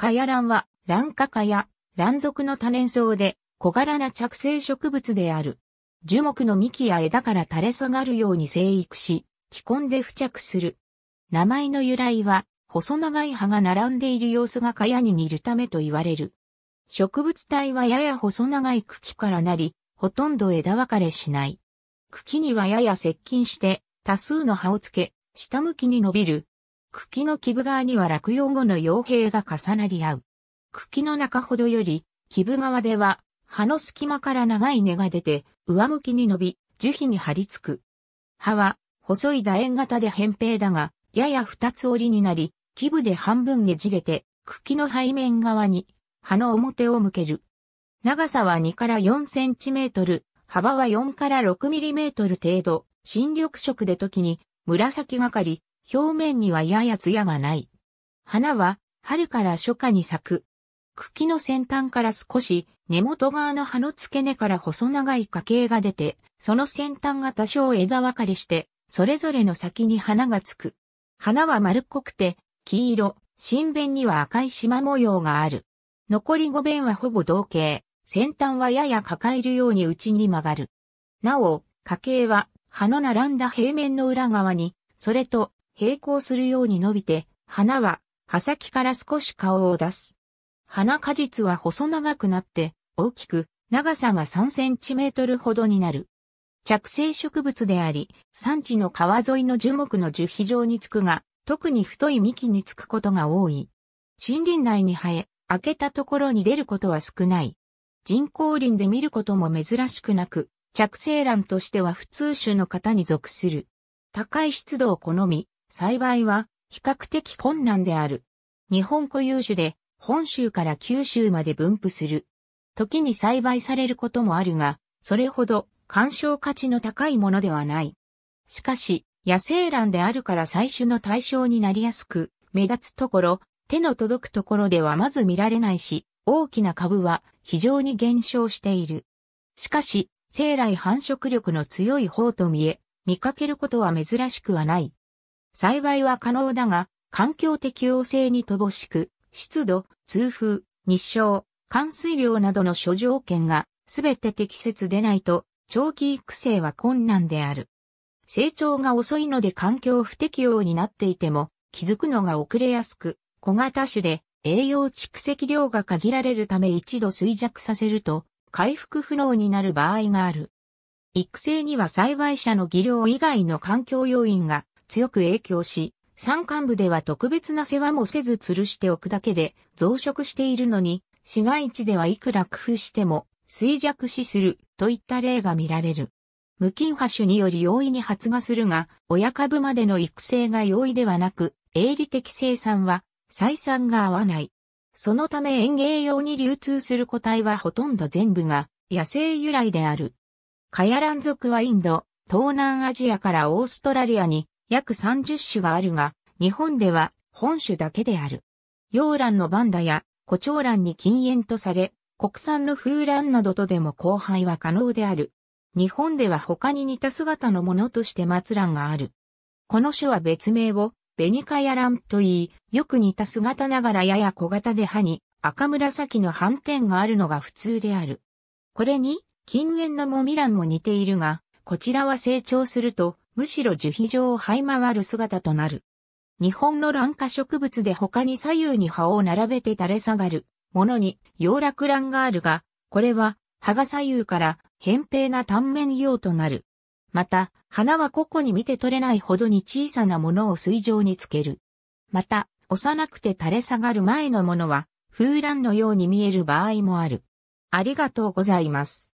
カヤランは、ランカカや、ラン属の多年草で、小柄な着生植物である。樹木の幹や枝から垂れ下がるように生育し、既根で付着する。名前の由来は、細長い葉が並んでいる様子がカヤに似るためと言われる。植物体はやや細長い茎からなり、ほとんど枝分かれしない。茎にはやや接近して、多数の葉をつけ、下向きに伸びる、茎の基部側には落葉後の傭兵が重なり合う。茎の中ほどより、基部側では、葉の隙間から長い根が出て、上向きに伸び、樹皮に張り付く。葉は、細い楕円型で扁平だが、やや二つ折りになり、基部で半分ねじれて、茎の背面側に、葉の表を向ける。長さは2から4センチメートル、幅は4から6ミリメートル程度、新緑色で時に、紫がかり、表面にはやや艶はない。花は春から初夏に咲く。茎の先端から少し根元側の葉の付け根から細長い花茎が出て、その先端が多少枝分かれして、それぞれの先に花がつく。花は丸っこくて、黄色、新弁には赤い縞模様がある。残り5弁はほぼ同型、先端はやや抱えるように内に曲がる。なお、花茎は葉の並んだ平面の裏側に、それと並行するように伸びて、花は葉先から少し顔を出す。花果実は細長くなって、大きく、長さが3センチメートルほどになる。着生植物であり、産地の川沿いの樹木の樹皮状につくが、特に太い幹につくことが多い。森林内に生え、開けたところに出ることは少ない。人工林で見ることも珍しくなく、着生卵としては普通種の方に属する。高い湿度を好み、栽培は比較的困難である。日本固有種で本州から九州まで分布する。時に栽培されることもあるが、それほど干渉価値の高いものではない。しかし、野生卵であるから採取の対象になりやすく、目立つところ、手の届くところではまず見られないし、大きな株は非常に減少している。しかし、生来繁殖力の強い方と見え、見かけることは珍しくはない。栽培は可能だが、環境適応性に乏しく、湿度、通風、日照、乾水量などの諸条件が全て適切でないと、長期育成は困難である。成長が遅いので環境不適応になっていても、気づくのが遅れやすく、小型種で栄養蓄積量が限られるため一度衰弱させると、回復不能になる場合がある。育成には栽培者の技量以外の環境要因が強く影響し、山間部では特別な世話もせず吊るしておくだけで増殖しているのに、市街地ではいくら工夫しても衰弱死するといった例が見られる。無菌派種により容易に発芽するが、親株までの育成が容易ではなく、営利的生産は採算が合わない。そのため園芸用に流通する個体はほとんど全部が野生由来である。カヤラン族はインド、東南アジアからオーストラリアに約30種があるが、日本では本種だけである。洋蘭のバンダや胡蝶蘭に禁煙とされ、国産の風蘭などとでも交配は可能である。日本では他に似た姿のものとして松蘭がある。この種は別名をベニカヤンと言い、よく似た姿ながらやや小型で歯に赤紫の斑点があるのが普通である。これに禁煙のモミンも似ているが、こちらは成長するとむしろ樹皮状を這い回る姿となる。日本の卵化植物で他に左右に葉を並べて垂れ下がるものに洋楽卵があるが、これは葉が左右から扁平な単面葉となる。また、花は個々に見て取れないほどに小さなものを水上につける。また、幼くて垂れ下がる前のものは、風卵のように見える場合もある。ありがとうございます。